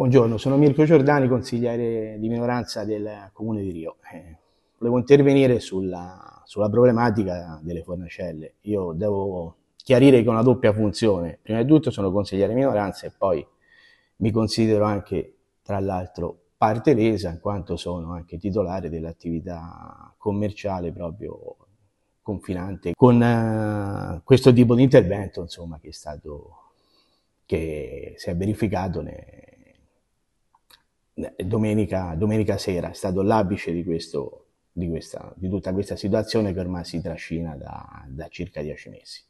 Buongiorno, sono Mirko Giordani, consigliere di minoranza del Comune di Rio. Eh, volevo intervenire sulla, sulla, problematica delle fornacelle. Io devo chiarire che ho una doppia funzione. Prima di tutto sono consigliere di minoranza e poi mi considero anche, tra l'altro, parte lesa in quanto sono anche titolare dell'attività commerciale proprio confinante con eh, questo tipo di intervento insomma, che, è stato, che si è verificato. Ne, eh, domenica, domenica sera, è stato l'abice di, questo, di, questa, di tutta questa situazione che ormai si trascina da, da circa dieci mesi.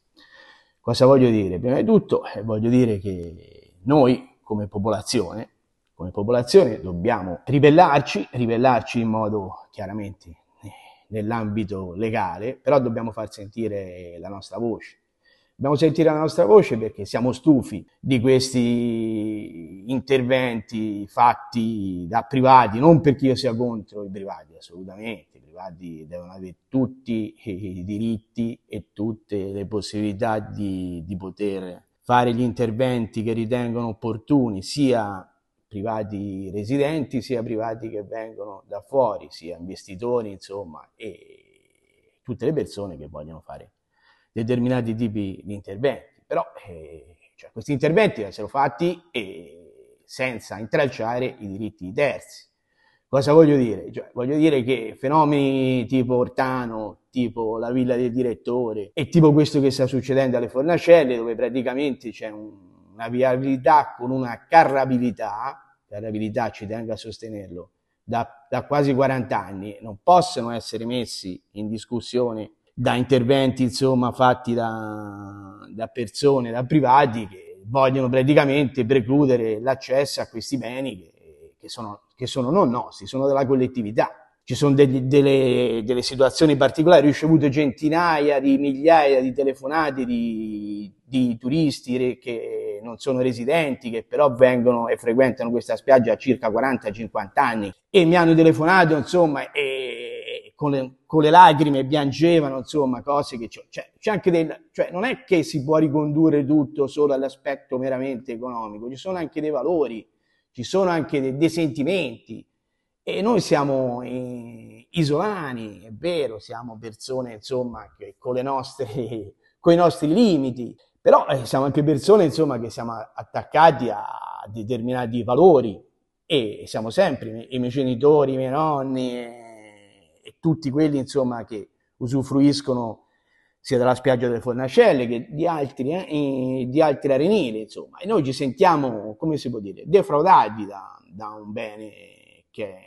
Cosa voglio dire? Prima di tutto eh, voglio dire che noi come popolazione, come popolazione dobbiamo ribellarci, ribellarci in modo chiaramente eh, nell'ambito legale, però dobbiamo far sentire la nostra voce. Dobbiamo sentire la nostra voce perché siamo stufi di questi interventi fatti da privati, non perché io sia contro i privati, assolutamente. I privati devono avere tutti i diritti e tutte le possibilità di, di poter fare gli interventi che ritengono opportuni, sia privati residenti, sia privati che vengono da fuori, sia investitori, insomma, e tutte le persone che vogliono fare determinati tipi di interventi, però eh, cioè, questi interventi essere fatti eh, senza intralciare i diritti di terzi. Cosa voglio dire? Cioè, voglio dire che fenomeni tipo Ortano, tipo la villa del direttore e tipo questo che sta succedendo alle Fornacelle, dove praticamente c'è un, una viabilità con una carrabilità, carrabilità ci tengo a sostenerlo, da, da quasi 40 anni, non possono essere messi in discussione da interventi insomma fatti da, da persone, da privati che vogliono praticamente precludere l'accesso a questi beni che, che, sono, che sono non nostri, sono della collettività ci sono degli, delle, delle, situazioni particolari, ho ricevuto centinaia di migliaia di telefonate di, di, turisti che non sono residenti, che però vengono e frequentano questa spiaggia a circa 40-50 anni e mi hanno telefonato, insomma, e con le, con le lacrime piangevano, insomma, cose che c'è, cioè, c'è anche del, cioè non è che si può ricondurre tutto solo all'aspetto meramente economico, ci sono anche dei valori, ci sono anche dei, dei sentimenti e noi siamo eh, isolani, è vero, siamo persone, insomma, che con le nostre, con i nostri limiti, però eh, siamo anche persone, insomma, che siamo attaccati a determinati valori e siamo sempre, i miei genitori, i miei nonni, e tutti quelli insomma, che usufruiscono sia della spiaggia delle Fornascelle che di altri, eh, di altri arenili, insomma. E noi ci sentiamo, come si può dire, defraudati da, da un bene che è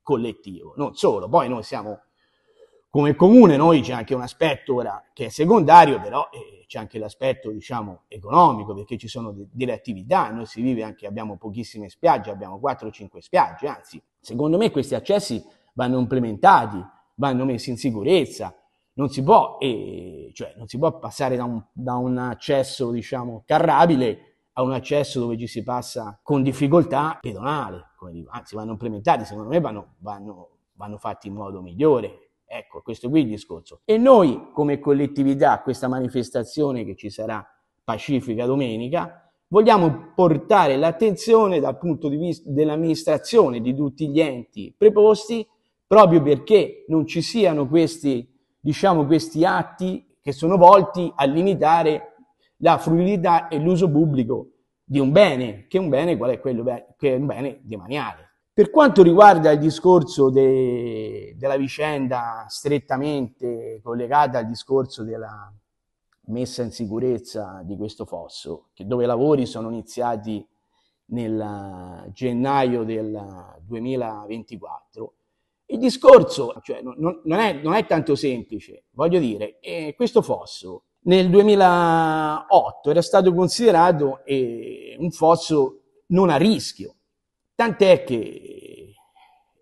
collettivo. Non solo, poi noi siamo come comune, noi c'è anche un aspetto ora che è secondario, però eh, c'è anche l'aspetto, diciamo, economico, perché ci sono de- delle attività, noi si vive anche, abbiamo pochissime spiagge, abbiamo 4-5 spiagge, anzi, secondo me questi accessi vanno implementati, vanno messi in sicurezza. Non si può, eh, cioè, non si può passare da un, da un accesso, diciamo, carrabile a un accesso dove ci si passa con difficoltà pedonale, anzi vanno implementati, secondo me vanno, vanno, vanno fatti in modo migliore. Ecco, questo è qui il discorso. E noi come collettività, questa manifestazione che ci sarà pacifica domenica, vogliamo portare l'attenzione dal punto di vista dell'amministrazione, di tutti gli enti preposti, proprio perché non ci siano questi, diciamo, questi atti che sono volti a limitare la fruibilità e l'uso pubblico di un bene, che è un bene qual è quello che è un bene demaniale. Per quanto riguarda il discorso de, della vicenda strettamente collegata al discorso della messa in sicurezza di questo fosso, dove i lavori sono iniziati nel gennaio del 2024, il discorso cioè, non, non, è, non, è, tanto semplice, voglio dire, eh, questo fosso nel 2008 era stato considerato eh, un fosso non a rischio, tant'è che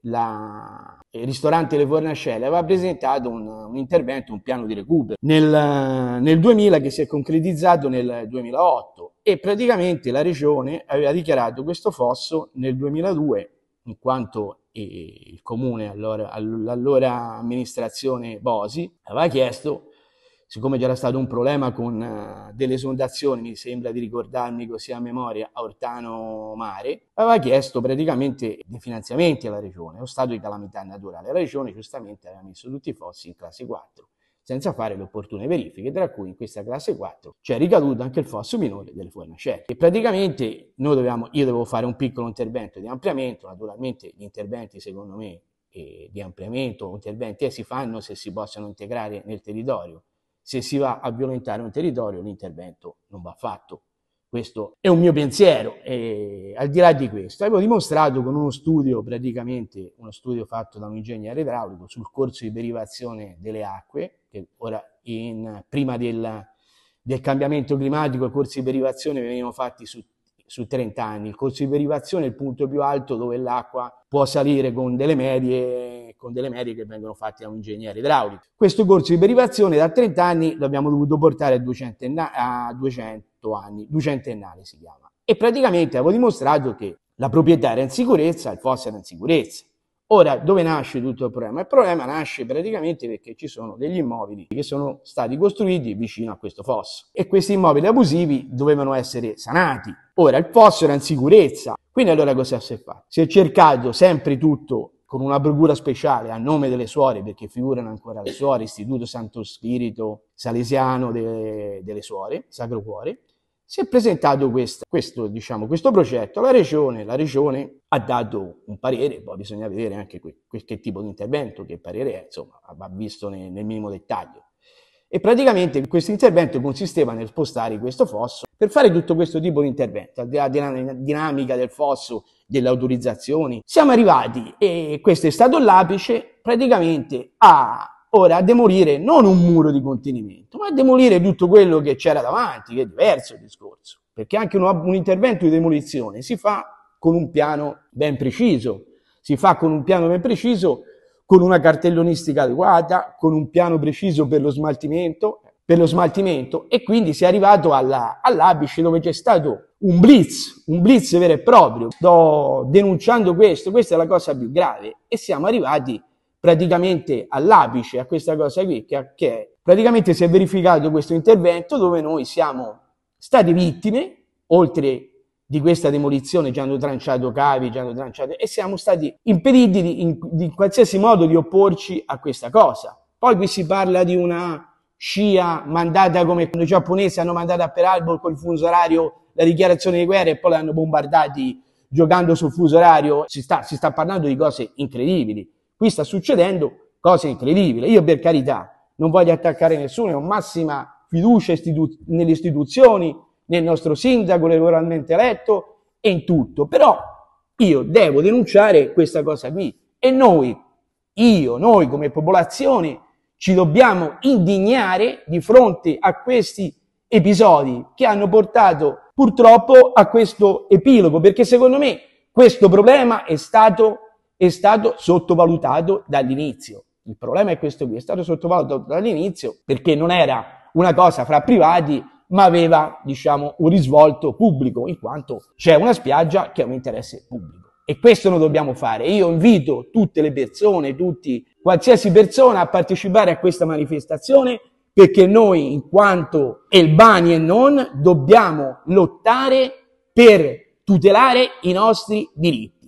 la, il ristorante Le Fornascelle aveva presentato un, un intervento, un piano di recupero nel, nel 2000 che si è concretizzato nel 2008 e praticamente la regione aveva dichiarato questo fosso nel 2002 in quanto il comune, allora, l'allora amministrazione Bosi, aveva chiesto, siccome c'era stato un problema con eh, delle esondazioni, mi sembra di ricordarmi così a memoria, a Ortano Mare, aveva chiesto praticamente dei finanziamenti alla regione, lo stato di calamità naturale. La regione giustamente aveva messo tutti i fossi in classe 4 senza fare le opportune verifiche, tra cui in questa classe 4 c'è ricaduto anche il fosso minore delle fornacelle. E praticamente noi dovevamo, io devo fare un piccolo intervento di ampliamento, naturalmente gli interventi secondo me eh, di ampliamento, interventi eh, si fanno se si possono integrare nel territorio, se si va a violentare un territorio l'intervento non va fatto. Questo è un mio pensiero. E al di là di questo, avevo dimostrato con uno studio, praticamente uno studio fatto da un ingegnere idraulico sul corso di derivazione delle acque, che ora in, prima del, del, cambiamento climatico i corsi di derivazione venivano fatti su, su 30 anni. Il corso di derivazione è il punto più alto dove l'acqua può salire con delle medie con delle medie che vengono fatte da un ingegnere idraulico. Questo corso di derivazione da 30 anni l'abbiamo dovuto portare a 200, a 200 anni, 200 annale si chiama. E praticamente avevo dimostrato che la proprietà era in sicurezza, il fosso era in sicurezza. Ora, dove nasce tutto il problema? Il problema nasce praticamente perché ci sono degli immobili che sono stati costruiti vicino a questo fosso e questi immobili abusivi dovevano essere sanati. Ora, il fosso era in sicurezza, quindi allora cosa si è fatto? Si è cercato sempre tutto con una procura speciale a nome delle suore, perché figurano ancora le suore, Istituto Santo Spirito Salesiano de, delle Suore, Sacro Cuore, si è presentato questa, questo, diciamo, questo progetto alla regione, la regione ha dato un parere, poi bisogna vedere anche que, que, che tipo di intervento, che parere è, insomma, va visto nel, nel minimo dettaglio. E praticamente questo intervento consisteva nel spostare questo fosso per fare tutto questo tipo di intervento, al di là della dinamica del fosso, delle autorizzazioni, siamo arrivati, e questo è stato l'apice, praticamente a, ora, a demolire non un muro di contenimento, ma a demolire tutto quello che c'era davanti, che è diverso il discorso. Perché anche un, un intervento di demolizione si fa con un piano ben preciso, si fa con un piano ben preciso, con una cartellonistica adeguata, con un piano preciso per lo smaltimento, per lo smaltimento e quindi si è arrivato alla, all'Abice dove c'è stato un blitz, un blitz vero e proprio. Sto denunciando questo, questa è la cosa più grave e siamo arrivati praticamente all'apice a questa cosa qui che, che praticamente si è verificato questo intervento dove noi siamo stati vittime, oltre di questa demolizione, ci hanno tranciato cavi, ci hanno tranciato e siamo stati impediti di, in, di in qualsiasi modo di opporci a questa cosa. Poi qui si parla di una Scia mandata come i giapponesi hanno mandato a Peralbo col fuso orario la dichiarazione di guerra e poi l'hanno bombardati giocando sul fuso orario. Si sta, si sta parlando di cose incredibili. Qui sta succedendo cose incredibili. Io per carità non voglio attaccare nessuno, ho massima fiducia istitu- nelle istituzioni, nel nostro sindaco regolarmente eletto e in tutto. Però io devo denunciare questa cosa qui. E noi, io, noi come popolazione ci dobbiamo indignare di fronte a questi episodi che hanno portato purtroppo a questo epilogo, perché secondo me questo problema è stato, è stato sottovalutato dall'inizio. Il problema è questo qui, è stato sottovalutato dall'inizio perché non era una cosa fra privati, ma aveva, diciamo, un risvolto pubblico, in quanto c'è una spiaggia che ha un interesse pubblico. E questo lo dobbiamo fare. Io invito tutte le persone, tutti, qualsiasi persona a partecipare a questa manifestazione perché noi, in quanto elbani e non, dobbiamo lottare per tutelare i nostri diritti.